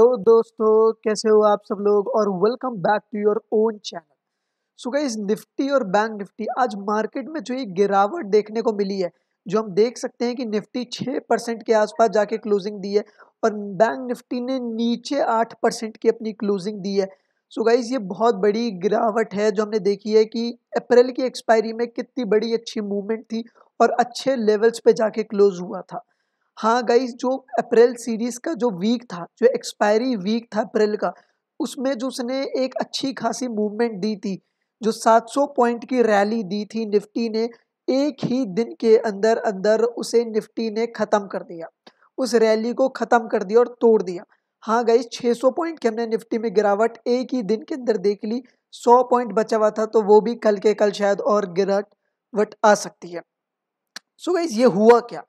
hello दोस्तों कैसे हो आप सब लोग और welcome back to your own channel so guys Nifty और बैंक निफ्टी आज मार्केट में जो ये गिरावट देखने को मिली है जो हम देख सकते हैं कि निफ्टी 6 परसेंट के आसपास जाके क्लोजिंग दी है और बैंक निफ्टी ने नीचे 8 परसेंट की अपनी क्लोजिंग दी है सो so गाइज ये बहुत बड़ी गिरावट है जो हमने देखी है कि अप्रैल की एक्सपायरी में कितनी बड़ी अच्छी मूवमेंट थी और अच्छे लेवल्स पे जाके क्लोज हुआ था हाँ गाइज जो अप्रैल सीरीज़ का जो वीक था जो एक्सपायरी वीक था अप्रैल का उसमें जो उसने एक अच्छी खासी मूवमेंट दी थी जो 700 पॉइंट की रैली दी थी निफ्टी ने एक ही दिन के अंदर अंदर उसे निफ्टी ने ख़त्म कर दिया उस रैली को ख़त्म कर दिया और तोड़ दिया हाँ गाइज 600 पॉइंट की हमने निफ्टी में गिरावट एक ही दिन के अंदर देख ली 100 पॉइंट बचा हुआ था तो वो भी कल के कल शायद और गिरावट आ सकती है सो so गाइज ये हुआ क्या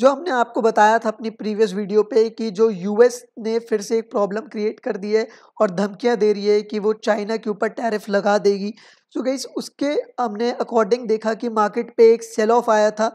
जो हमने आपको बताया था अपनी प्रीवियस वीडियो पे कि जो यूएस ने फिर से एक प्रॉब्लम क्रिएट कर दी है और धमकियां दे रही है कि वो चाइना के ऊपर टैरिफ लगा देगी सो गई उसके हमने अकॉर्डिंग देखा कि मार्केट पे एक सेल ऑफ आया था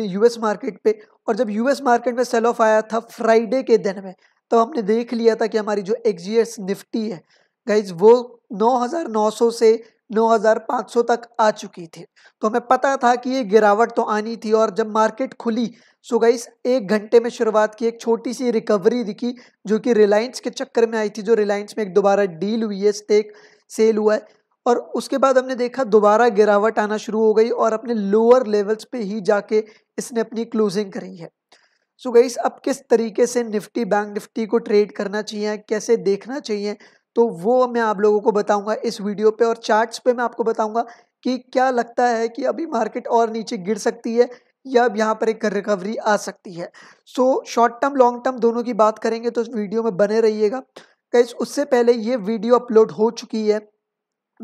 यूएस मार्केट पे और जब यूएस मार्केट में सेल ऑफ आया था फ्राइडे के दिन में तो हमने देख लिया था कि हमारी जो एक्जीएस निफ्टी है गाइज वो 9,900 से 9,500 तक आ चुकी थी तो हमें पता था कि ये गिरावट तो आनी थी और जब मार्केट खुली सो गाइस एक घंटे में शुरुआत की एक छोटी सी रिकवरी दिखी जो कि रिलायंस के चक्कर में आई थी जो रिलायंस में एक दोबारा डील हुई है स्टेक सेल हुआ है और उसके बाद हमने देखा दोबारा गिरावट आना शुरू हो गई और अपने लोअर लेवल्स पे ही जाके इसने अपनी क्लोजिंग करी है सो so गईस अब किस तरीके से निफ्टी बैंक निफ्टी को ट्रेड करना चाहिए कैसे देखना चाहिए तो वो मैं आप लोगों को बताऊंगा इस वीडियो पे और चार्ट्स पे मैं आपको बताऊंगा कि क्या लगता है कि अभी मार्केट और नीचे गिर सकती है या अब यहाँ पर एक रिकवरी आ सकती है so short term long term दोनों की बात करेंगे तो वीडियो में बने रहिएगा गाइस उससे पहले ये वीडियो अपलोड हो चुकी है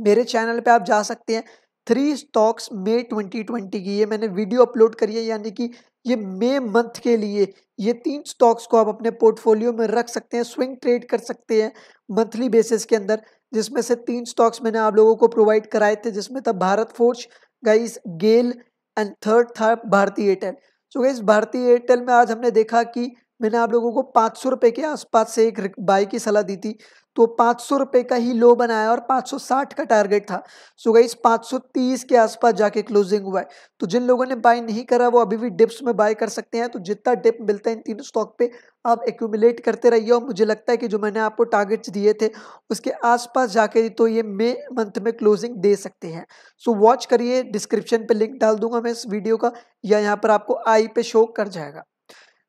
मेरे चैनल पर आप जा सकते हैं थ्री स्टॉक्स मे 2020 की ये मैंने वीडियो अपलोड करी है यानी कि ये मे मंथ के लिए ये तीन स्टॉक्स को आप अपने पोर्टफोलियो में रख सकते हैं स्विंग ट्रेड कर सकते हैं मंथली बेसिस के अंदर जिसमें से तीन स्टॉक्स मैंने आप लोगों को प्रोवाइड कराए थे जिसमें था Bharat Forge guys GAIL and third था Bharti Airtel so guys Bharti Airtel में आज हमने देखा कि मैंने आप लोगों को पाँच सौ रुपये के आसपास से एक बाई की सलाह दी थी तो पाँच सौ रुपये का ही लो बनाया और पाँच सौ साठ का टारगेट था सो गई पाँच सौ तीस के आसपास जाके क्लोजिंग हुआ है तो जिन लोगों ने बाय नहीं करा वो अभी भी डिप्स में बाय कर सकते हैं तो जितना डिप मिलता है इन तीनों स्टॉक पे आप एक्यूमुलेट करते रहिए और मुझे लगता है कि जो मैंने आपको टारगेट्स दिए थे उसके आसपास जाके तो ये मे मंथ में क्लोजिंग दे सकते हैं सो वॉच करिए डिस्क्रिप्शन पर लिंक डाल दूंगा मैं इस वीडियो का या यहाँ पर आपको आई पे शो कर जाएगा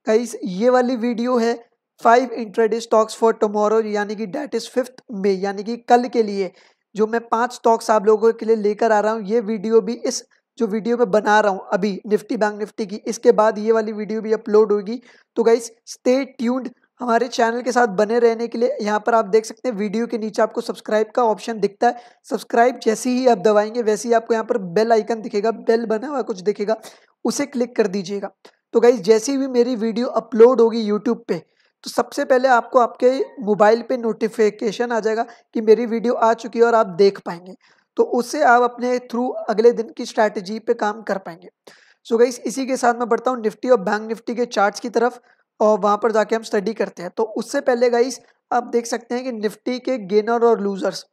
गाइस ये वाली वीडियो है five intraday stocks for tomorrow यानी कि डेट इज़ फिफ्थ मे यानी कि कल के लिए जो मैं पांच स्टॉक्स आप लोगों के लिए लेकर आ रहा हूँ ये वीडियो भी इस जो वीडियो मैं बना रहा हूँ अभी निफ्टी बैंक निफ्टी की इसके बाद ये वाली वीडियो भी अपलोड होगी तो गाइस स्टे ट्यून्ड हमारे चैनल के साथ बने रहने के लिए यहाँ पर आप देख सकते हैं वीडियो के नीचे आपको सब्सक्राइब का ऑप्शन दिखता है सब्सक्राइब जैसे ही आप दबाएंगे वैसे ही आपको यहाँ पर बेल आइकन दिखेगा बेल बना हुआ कुछ दिखेगा उसे क्लिक कर दीजिएगा तो गाइज जैसी भी मेरी वीडियो अपलोड होगी यूट्यूब पे तो सबसे पहले आपको आपके मोबाइल पे नोटिफिकेशन आ जाएगा कि मेरी वीडियो आ चुकी है और आप देख पाएंगे तो उससे आप अपने थ्रू अगले दिन की स्ट्रैटेजी पे काम कर पाएंगे सो so गाइस इसी के साथ मैं बढ़ता हूँ निफ्टी और बैंक निफ्टी के चार्ट की तरफ और वहाँ पर जाके हम स्टडी करते हैं तो उससे पहले गाइस आप देख सकते हैं कि निफ्टी के गेनर और लूजर्स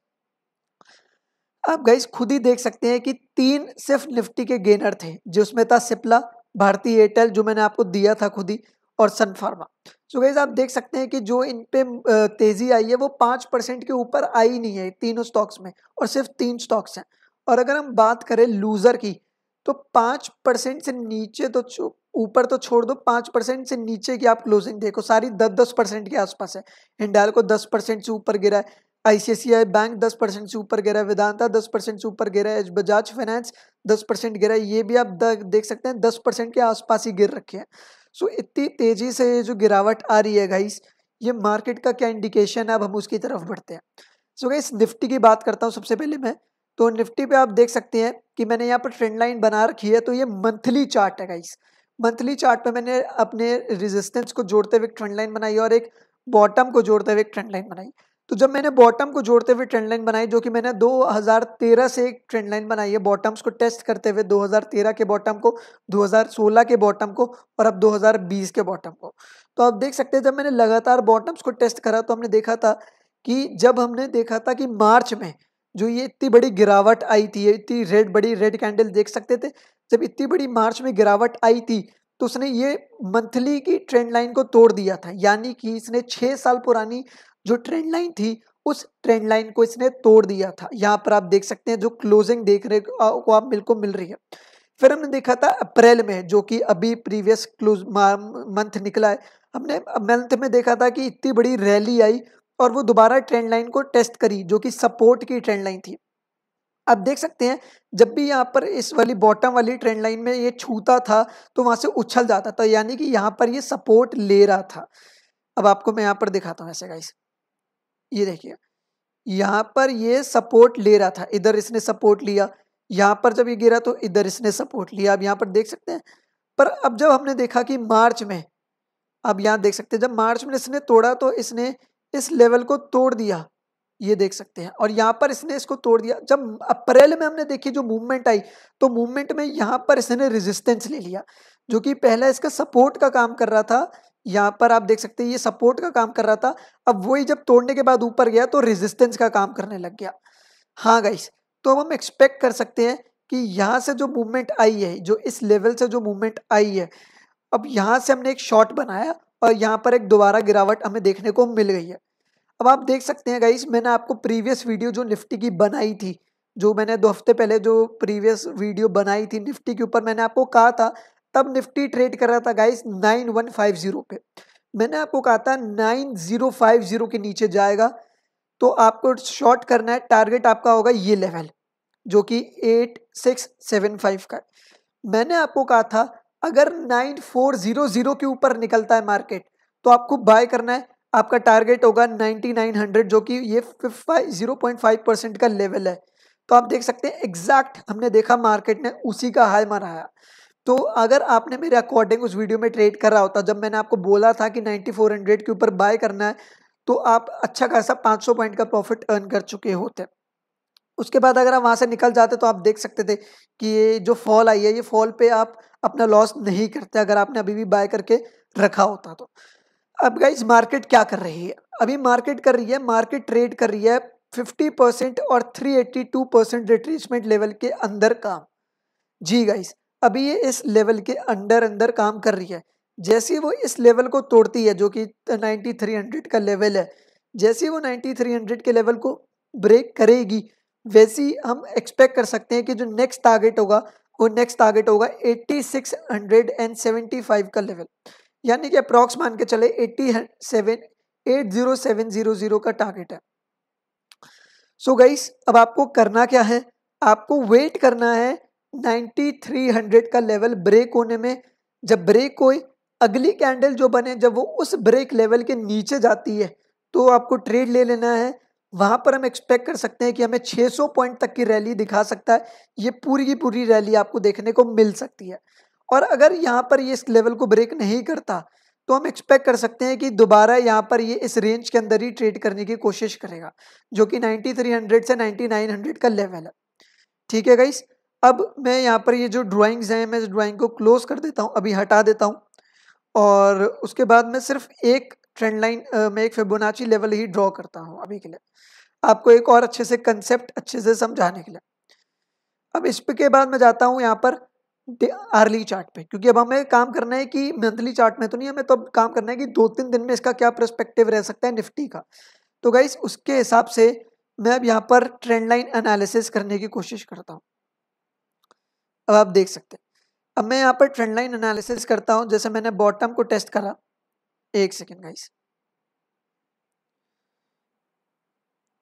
आप गाइस खुद ही देख सकते हैं कि तीन सिर्फ निफ्टी के गेनर थे जिसमें था सिप्ला भारती एयरटेल जो मैंने आपको दिया था खुद ही और सन फार्मा सो गैज आप देख सकते हैं कि जो इन पे तेज़ी आई है वो पाँच परसेंट के ऊपर आई नहीं है तीनों स्टॉक्स में और सिर्फ तीन स्टॉक्स हैं और अगर हम बात करें लूज़र की तो पाँच परसेंट से नीचे तो ऊपर तो छोड़ दो पाँच परसेंट से नीचे की आप क्लोजिंग देखो सारी दस दस परसेंट के आसपास है हिंडाल को दस परसेंट से ऊपर गिरा है आईसीआईसीआई बैंक दस परसेंट से ऊपर गिरा है वेदांता दस परसेंट से ऊपर गिरा है बजाज फाइनेंस दस परसेंट गिरा है ये भी आप देख सकते हैं दस परसेंट के आसपास ही गिर रखे हैं सो so, इतनी तेजी से ये जो गिरावट आ रही है गाइस ये मार्केट का क्या इंडिकेशन है अब हम उसकी तरफ बढ़ते हैं सो so, गाइस निफ्टी की बात करता हूँ सबसे पहले मैं तो निफ्टी पे आप देख सकते हैं कि मैंने यहाँ पर ट्रेंड लाइन बना रखी है तो ये मंथली चार्ट है गाइस मंथली चार्ट पे मैंने अपने रेजिस्टेंस को जोड़ते हुए ट्रेंड लाइन बनाई और एक बॉटम को जोड़ते हुए एक ट्रेंड लाइन बनाई तो जब मैंने बॉटम को जोड़ते हुए ट्रेंड लाइन बनाई जो कि मैंने 2013 से एक ट्रेंड लाइन बनाई है बॉटम्स को टेस्ट करते हुए 2013 के बॉटम को 2016 के बॉटम को और अब 2020 के बॉटम को तो आप देख सकते हैं जब मैंने लगातार बॉटम्स को टेस्ट करा तो हमने देखा था कि जब हमने देखा था कि मार्च में जो ये इतनी बड़ी गिरावट आई थी इतनी रेड बड़ी रेड कैंडल देख सकते थे जब इतनी बड़ी मार्च में गिरावट आई थी तो उसने ये मंथली की ट्रेंड लाइन को तोड़ दिया था यानी कि इसने छः साल पुरानी जो ट्रेंड लाइन थी उस ट्रेंड लाइन को इसने तोड़ दिया था यहाँ पर आप देख सकते हैं जो क्लोजिंग देखने को आप मिल मिल रही है फिर हमने देखा था अप्रैल में जो कि अभी प्रीवियस क्लोज मंथ निकला है हमने मंथ में देखा था कि इतनी बड़ी रैली आई और वो दोबारा ट्रेंड लाइन को टेस्ट करी जो कि सपोर्ट की ट्रेंड लाइन थी आप देख सकते हैं जब भी यहाँ पर इस वाली बॉटम वाली ट्रेंड लाइन में ये छूता था तो वहाँ से उछल जाता था यानी कि यहाँ पर ये सपोर्ट ले रहा था अब आपको मैं यहाँ पर दिखाता हूँ ऐसे गाइस ये देखिए यहाँ पर ये सपोर्ट ले रहा था इधर इसने सपोर्ट लिया यहाँ पर जब ये गिरा तो इधर इसने सपोर्ट लिया अब यहाँ पर देख सकते हैं पर अब जब हमने देखा कि मार्च में अब यहाँ देख सकते हैं जब मार्च में इसने तोड़ा तो इसने इस लेवल को तोड़ दिया ये देख सकते हैं और यहाँ पर इसने इसको तोड़ दिया जब अप्रैल में हमने देखी जो मूवमेंट आई तो मूवमेंट में यहाँ पर इसने रेजिस्टेंस ले लिया जो कि पहला इसका सपोर्ट का काम कर रहा था यहाँ पर आप देख सकते हैं ये सपोर्ट का काम कर रहा था अब वही जब तोड़ने के बाद ऊपर गया तो रेजिस्टेंस का काम करने लग गया हाँ गाइस तो अब हम एक्सपेक्ट कर सकते हैं कि यहाँ से जो मूवमेंट आई है जो इस लेवल से जो मूवमेंट आई है अब यहाँ से हमने एक शॉट बनाया और यहाँ पर एक दोबारा गिरावट हमें देखने को मिल गई है अब आप देख सकते हैं गाइस मैंने आपको प्रीवियस वीडियो जो निफ्टी की बनाई थी जो मैंने दो हफ्ते पहले जो प्रीवियस वीडियो बनाई थी निफ्टी के ऊपर मैंने आपको कहा था तब निफ्टी ट्रेड कर रहा था गाइस 9150 पे मैंने आपको कहा था 9050 के नीचे जाएगा तो आपको शॉर्ट करना है टारगेट आपका होगा ये लेवल जो कि 8675 का मैंने आपको कहा था अगर 9400 के ऊपर निकलता है मार्केट तो आपको बाय करना है आपका टारगेट होगा 9900 जो कि ये जीरो पॉइंट फाइव परसेंट का लेवल है तो आप देख सकते हैं एग्जैक्ट हमने देखा मार्केट ने उसी का हाई मराया तो अगर आपने मेरे अकॉर्डिंग उस वीडियो में ट्रेड करा होता जब मैंने आपको बोला था कि 9400 के ऊपर बाय करना है तो आप अच्छा खासा 500 पॉइंट का प्रॉफिट अर्न कर चुके होते उसके बाद अगर आप वहाँ से निकल जाते तो आप देख सकते थे कि ये जो फॉल आई है ये फॉल पर आप अपना लॉस नहीं करते अगर आपने अभी भी बाय करके रखा होता तो अब गाइज मार्केट क्या कर रही है अभी मार्केट कर रही है मार्केट ट्रेड कर रही है 50 परसेंट और 382 परसेंट रिट्रीचमेंट लेवल के अंदर काम जी गाइज अभी ये इस लेवल के अंडर अंदर काम कर रही है जैसे ही वो इस लेवल को तोड़ती है जो कि 9300 का लेवल है जैसे ही वो 9300 के लेवल को ब्रेक करेगी वैसे ही हम एक्सपेक्ट कर सकते हैं कि जो नेक्स्ट टारगेट होगा वो नेक्स्ट टारगेट होगा 8675 का लेवल यानी कि अप्रॉक्स मान के चले 87 जीरो का टारगेट है सो so गाइस अब आपको करना क्या है आपको वेट करना है नाइन्टी थ्री हंड्रेड का लेवल ब्रेक होने में जब ब्रेक हो अगली कैंडल जो बने जब वो उस ब्रेक लेवल के नीचे जाती है तो आपको ट्रेड ले लेना है वहाँ पर हम एक्सपेक्ट कर सकते हैं कि हमें 600 पॉइंट तक की रैली दिखा सकता है ये पूरी की पूरी रैली आपको देखने को मिल सकती है और अगर यहाँ पर ये इस लेवल को ब्रेक नहीं करता तो हम एक्सपेक्ट कर सकते हैं कि दोबारा यहाँ पर ये इस रेंज के अंदर ही ट्रेड करने की कोशिश करेगा जो कि 9300 से 9900 का लेवल है ठीक है गाइस अब मैं यहाँ पर ये जो ड्राइंग्स हैं मैं इस ड्राइंग को क्लोज कर देता हूँ अभी हटा देता हूँ और उसके बाद मैं सिर्फ एक ट्रेंड लाइन में एक फेबोनाची लेवल ही ड्रॉ करता हूँ अभी के लिए आपको एक और अच्छे से कंसेप्ट अच्छे से समझाने के लिए अब इस के बाद मैं जाता हूँ यहाँ पर आर्ली चार्ट पे क्योंकि अब हमें काम करना है कि मंथली चार्ट में तो नहीं हमें तो अब काम करना है कि दो तीन दिन में इसका क्या प्रस्पेक्टिव रह सकता है निफ्टी का तो गाइस उसके हिसाब से मैं अब यहाँ पर ट्रेंड लाइन एनालिसिस करने की कोशिश करता हूँ अब आप देख सकते हैं अब मैं यहाँ पर ट्रेंड लाइन एनालिसिस करता हूँ जैसे मैंने बॉटम को टेस्ट करा एक सेकेंड गाइस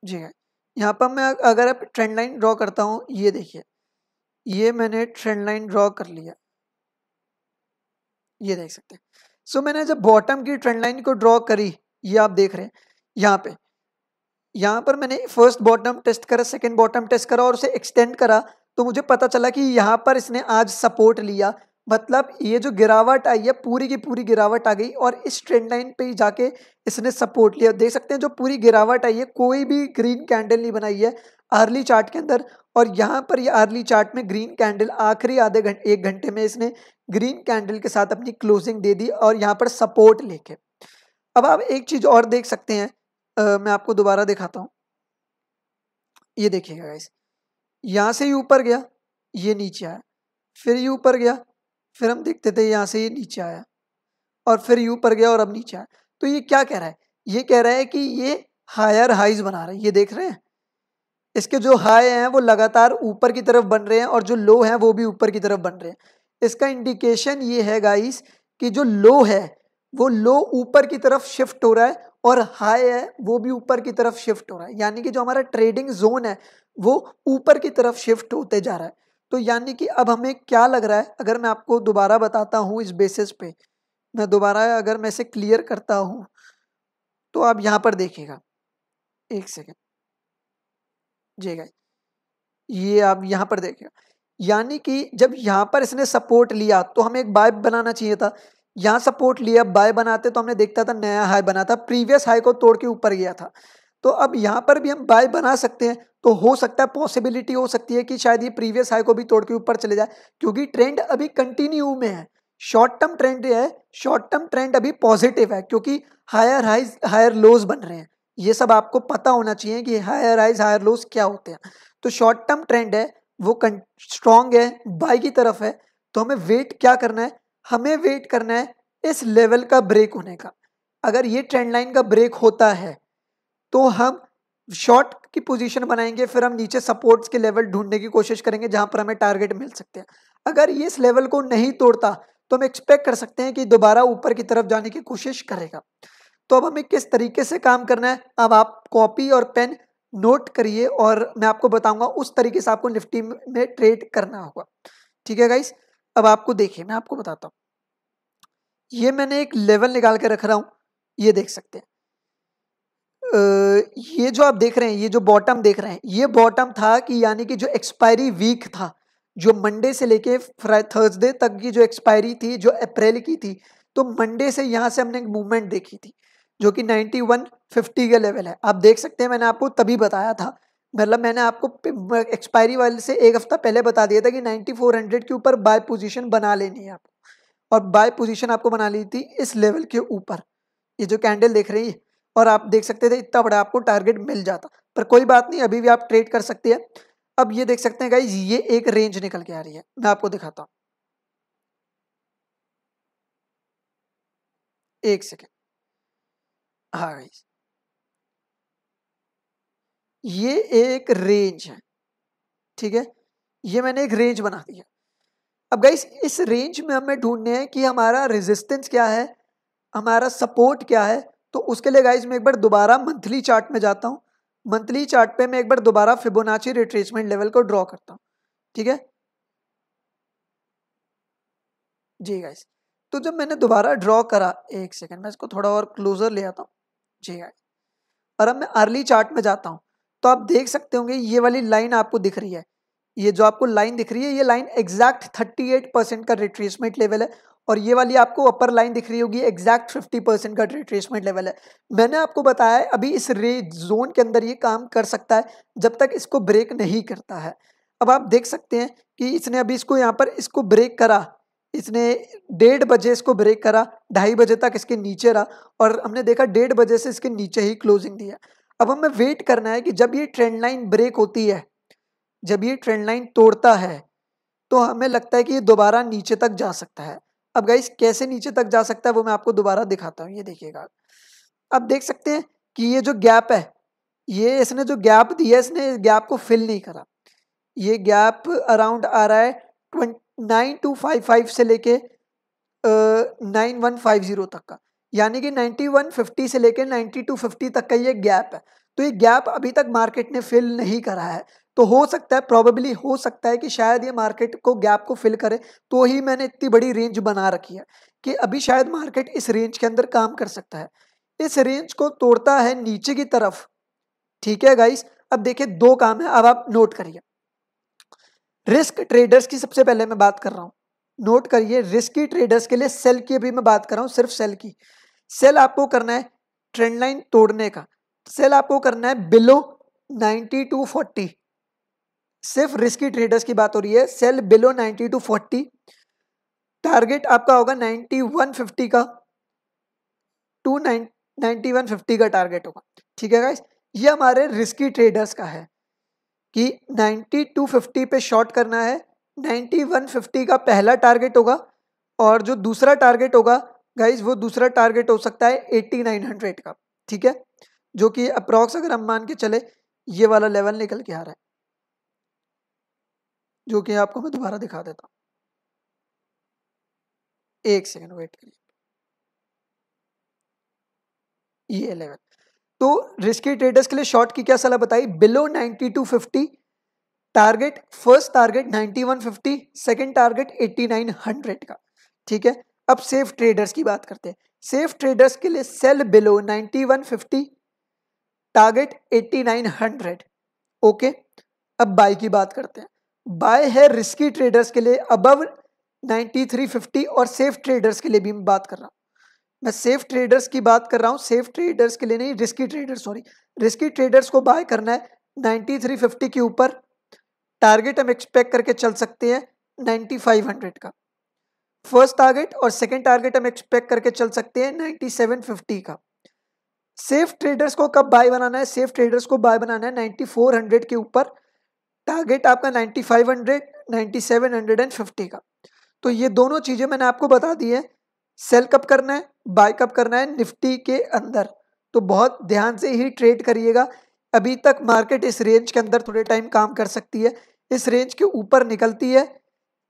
जी गाइस यहाँ पर मैं अगर आप ट्रेंड लाइन ड्रॉ करता हूँ ये देखिए ये मैंने ट्रेंड लाइन ड्रॉ कर लिया ये देख सकते हैं सो so, मैंने जब बॉटम की ट्रेंड लाइन को ड्रॉ करी ये आप देख रहे हैं यहाँ पे यहाँ पर मैंने फर्स्ट बॉटम टेस्ट करा सेकेंड बॉटम टेस्ट करा और उसे एक्सटेंड करा तो मुझे पता चला कि यहाँ पर इसने आज सपोर्ट लिया मतलब ये जो गिरावट आई है पूरी की पूरी गिरावट आ गई और इस ट्रेंड लाइन पे ही जाके इसने सपोर्ट लिया देख सकते हैं जो पूरी गिरावट आई है कोई भी ग्रीन कैंडल नहीं बनाई है अर्ली चार्ट के अंदर और यहाँ पर ये अर्ली चार्ट में ग्रीन कैंडल आखिरी आधे घंटे एक घंटे में इसने ग्रीन कैंडल के साथ अपनी क्लोजिंग दे दी और यहाँ पर सपोर्ट लेके अब आप एक चीज़ और देख सकते हैं आ, मैं आपको दोबारा दिखाता हूँ ये देखिएगा इस यहाँ से ही ऊपर गया ये नीचे आया फिर ये ऊपर गया फिर हम देखते थे यहाँ से ये नीचे आया और फिर ये ऊपर गया और अब नीचे आया तो ये क्या कह रहा है ये कह रहा है कि ये हायर हाइज बना रहे हैं ये देख रहे हैं इसके जो हाई हैं वो लगातार ऊपर की तरफ बन रहे हैं और जो लो हैं वो भी ऊपर की तरफ बन रहे हैं इसका इंडिकेशन ये है गाइस कि जो लो है वो लो ऊपर की तरफ शिफ्ट हो रहा है और हाई है वो भी ऊपर की तरफ शिफ्ट हो रहा है यानी कि जो हमारा ट्रेडिंग जोन है वो ऊपर की तरफ शिफ्ट होते जा रहा है तो यानी कि अब हमें क्या लग रहा है अगर मैं आपको दोबारा बताता हूँ इस बेसिस पे मैं दोबारा अगर मैं इसे क्लियर करता हूँ तो आप यहाँ पर देखिएगा एक सेकेंड जी गाई ये आप यहाँ पर देखिएगा यानी कि जब यहाँ पर इसने सपोर्ट लिया तो हमें एक बाइप बनाना चाहिए था यहाँ सपोर्ट लिया बाय बनाते तो हमने देखता था नया हाई बना था प्रीवियस हाई को तोड़ के ऊपर गया था तो अब यहाँ पर भी हम बाय बना सकते हैं तो हो सकता है पॉसिबिलिटी हो सकती है कि शायद ये प्रीवियस हाई को भी तोड़ के ऊपर चले जाए क्योंकि ट्रेंड अभी कंटिन्यू में है शॉर्ट टर्म ट्रेंड है शॉर्ट टर्म ट्रेंड अभी पॉजिटिव है क्योंकि हायर हाइज हायर लोज बन रहे हैं ये सब आपको पता होना चाहिए कि हायर हाइज हायर लोज क्या होते हैं तो शॉर्ट टर्म ट्रेंड है वो स्ट्रांग है बाई की तरफ है तो हमें वेट क्या करना है हमें वेट करना है इस लेवल का ब्रेक होने का अगर ये ट्रेंड लाइन का ब्रेक होता है तो हम शॉर्ट की पोजीशन बनाएंगे फिर हम नीचे सपोर्ट्स के लेवल ढूंढने की कोशिश करेंगे जहां पर हमें टारगेट मिल सकते हैं अगर ये इस लेवल को नहीं तोड़ता तो हम एक्सपेक्ट कर सकते हैं कि दोबारा ऊपर की तरफ जाने की कोशिश करेगा तो अब हमें किस तरीके से काम करना है अब आप कॉपी और पेन नोट करिए और मैं आपको बताऊंगा उस तरीके से आपको निफ्टी में ट्रेड करना होगा ठीक है गाइज अब आपको देखिए मैं आपको बताता हूँ ये मैंने एक लेवल निकाल के रख रहा हूँ ये देख सकते हैं ये जो आप देख रहे हैं ये जो बॉटम देख रहे हैं ये बॉटम था कि यानी कि जो एक्सपायरी वीक था जो मंडे से लेके थर्सडे तक की जो एक्सपायरी थी जो अप्रैल की थी तो मंडे से यहाँ से हमने एक मूवमेंट देखी थी जो कि 9150 का लेवल है आप देख सकते हैं मैंने आपको तभी बताया था मतलब मैंने आपको एक्सपायरी वाले से एक हफ्ता पहले बता दिया था कि 9400 के ऊपर बाय पोजीशन बना लेनी है आपको और बाय पोजीशन आपको बना ली थी इस लेवल के ऊपर ये जो कैंडल देख रही है और आप देख सकते थे इतना बड़ा आपको टारगेट मिल जाता पर कोई बात नहीं अभी भी आप ट्रेड कर सकते हैं अब ये देख सकते हैं गाइज ये एक रेंज निकल के आ रही है मैं आपको दिखाता हूँ एक सेकेंड हाँ गाइज ये एक रेंज है ठीक है ये मैंने एक रेंज बना दी है अब गाइस इस रेंज में हमें ढूंढने हैं कि हमारा रेजिस्टेंस क्या है हमारा सपोर्ट क्या है तो उसके लिए गाइस मैं एक बार दोबारा मंथली चार्ट में जाता हूँ मंथली चार्ट पे मैं एक बार दोबारा फिबोनाची रिट्रेसमेंट लेवल को ड्रॉ करता हूँ ठीक है जी गाइस तो जब मैंने दोबारा ड्रॉ करा एक सेकंड मैं इसको थोड़ा और क्लोजर ले आता हूँ जी गाइस और अब मैं अर्ली चार्ट में जाता हूँ तो आप देख सकते होंगे ये वाली लाइन आपको दिख रही है ये जो आपको लाइन दिख रही है ये लाइन एग्जैक्ट 38 परसेंट का रिट्रेसमेंट लेवल है और ये वाली आपको अपर लाइन दिख रही होगी एग्जैक्ट 50 परसेंट का रिट्रेसमेंट लेवल है मैंने आपको बताया है अभी इस रे जोन के अंदर ये काम कर सकता है जब तक इसको ब्रेक नहीं करता है अब आप देख सकते हैं कि इसने अभी इसको यहाँ पर इसको ब्रेक करा इसने डेढ़ बजे इसको ब्रेक करा ढाई बजे तक इसके नीचे रहा और हमने देखा डेढ़ बजे से इसके नीचे ही क्लोजिंग दिया अब हमें वेट करना है कि जब ये ट्रेंड लाइन ब्रेक होती है जब ये ट्रेंड लाइन तोड़ता है तो हमें लगता है कि ये दोबारा नीचे तक जा सकता है अब गाइस कैसे नीचे तक जा सकता है वो मैं आपको दोबारा दिखाता हूँ ये देखिएगा अब देख सकते हैं कि ये जो गैप है ये इसने जो गैप दिया इसने इस गैप को फिल नहीं करा ये गैप अराउंड आ रहा है twenty nine two five five से लेके नाइन वन फाइव ज़ीरो तक का यानी कि 9150 से लेकर 9250 तक का ये गैप है तो ये गैप अभी तक मार्केट ने फिल नहीं करा है तो हो सकता है प्रॉबेबली हो सकता है कि शायद ये मार्केट को गैप को फिल करे तो ही मैंने इतनी बड़ी रेंज बना रखी है कि अभी शायद मार्केट इस रेंज के अंदर काम कर सकता है इस रेंज को तोड़ता है नीचे की तरफ ठीक है गाइस अब देखिए दो काम है अब आप नोट करिए रिस्क ट्रेडर्स की सबसे पहले मैं बात कर रहा हूँ नोट करिए रिस्की ट्रेडर्स के लिए सेल की अभी मैं बात कर रहा हूँ सिर्फ सेल की सेल आपको करना है ट्रेंड लाइन तोड़ने का सेल आपको करना है बिलो नाइन्टी टू फोर्टी सिर्फ रिस्की ट्रेडर्स की बात हो रही है sell below ninety two forty target आपका होगा नाइन्टी वन फिफ्टी का two nine ninety one fifty का टारगेट होगा ठीक है गाइस ये हमारे रिस्की ट्रेडर्स का है कि नाइन्टी टू फिफ्टी पे शॉर्ट करना है नाइन्टी वन फिफ्टी का पहला टारगेट होगा और जो दूसरा टारगेट होगा गाइज वो दूसरा टारगेट हो सकता है एट्टी नाइन हंड्रेड का ठीक है जो कि अप्रॉक्स अगर हम मान के चले ये वाला लेवल निकल के आ रहा है जो कि आपको मैं दोबारा दिखा देता हूँ एक सेकेंड वेट करिए ये लेवल तो रिस्की ट्रेडर्स के लिए शॉर्ट की क्या सलाह बताई below ninety two fifty target first target 9150 second target 8900 का ठीक है अब सेफ ट्रेडर्स की बात करते हैं सेफ ट्रेडर्स के लिए सेल बिलो 9150 टारगेट 8900 ओके अब बाय की बात करते हैं बाय है रिस्की ट्रेडर्स के लिए अबव 9350 और सेफ ट्रेडर्स के लिए भी मैं बात कर रहा हूँ मैं सेफ ट्रेडर्स की बात कर रहा हूँ सेफ ट्रेडर्स के लिए नहीं risky traders sorry risky traders को बाय करना है 9350 के ऊपर टारगेट हम एक्सपेक्ट करके चल सकते हैं 9500 का फर्स्ट टारगेट और सेकंड टारगेट हम एक्सपेक्ट करके चल सकते हैं 9750 का सेफ ट्रेडर्स को कब बाय बनाना है सेफ ट्रेडर्स को बाय बनाना है 9400 के ऊपर टारगेट आपका 9500 9750 का तो ये दोनों चीज़ें मैंने आपको बता दी है सेल कब करना है बाय कब करना है निफ्टी के अंदर तो बहुत ध्यान से ही ट्रेड करिएगा अभी तक मार्केट इस रेंज के अंदर थोड़े टाइम काम कर सकती है इस रेंज के ऊपर निकलती है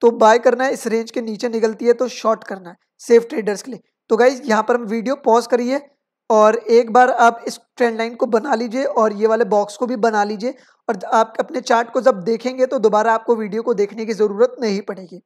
तो बाय करना है इस रेंज के नीचे निकलती है तो शॉर्ट करना है सेफ ट्रेडर्स के लिए तो गाइज यहाँ पर हम वीडियो पॉज करिए और एक बार आप इस ट्रेंड लाइन को बना लीजिए और ये वाले बॉक्स को भी बना लीजिए और आप अपने चार्ट को जब देखेंगे तो दोबारा आपको वीडियो को देखने की ज़रूरत नहीं पड़ेगी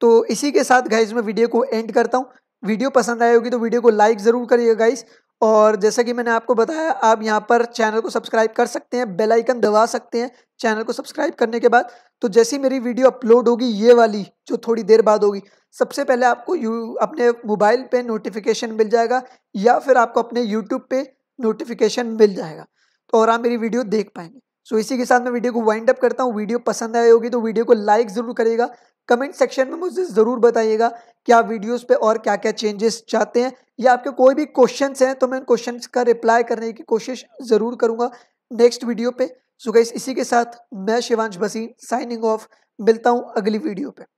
तो इसी के साथ गाइज मैं वीडियो को एंड करता हूँ वीडियो पसंद आए होगी तो वीडियो को लाइक ज़रूर करिएगा गाइज और जैसा कि मैंने आपको बताया आप यहाँ पर चैनल को सब्सक्राइब कर सकते हैं बेल आइकन दबा सकते हैं चैनल को सब्सक्राइब करने के बाद तो जैसी मेरी वीडियो अपलोड होगी ये वाली जो थोड़ी देर बाद होगी सबसे पहले आपको यू अपने मोबाइल पे नोटिफिकेशन मिल जाएगा या फिर आपको अपने यूट्यूब पे नोटिफिकेशन मिल जाएगा तो और आप मेरी वीडियो देख पाएंगे सो इसी के साथ मैं वीडियो को वाइंड अप करता हूँ वीडियो पसंद आई होगी तो वीडियो को लाइक ज़रूर करेगा कमेंट सेक्शन में मुझे ज़रूर बताइएगा कि आप वीडियोस पे और क्या क्या चेंजेस चाहते हैं या आपके कोई भी क्वेश्चन हैं तो मैं उन क्वेश्चन का रिप्लाई करने की कोशिश ज़रूर करूँगा नेक्स्ट वीडियो पे सो गई इसी के साथ मैं शिवांश बसीन साइनिंग ऑफ मिलता हूँ अगली वीडियो पे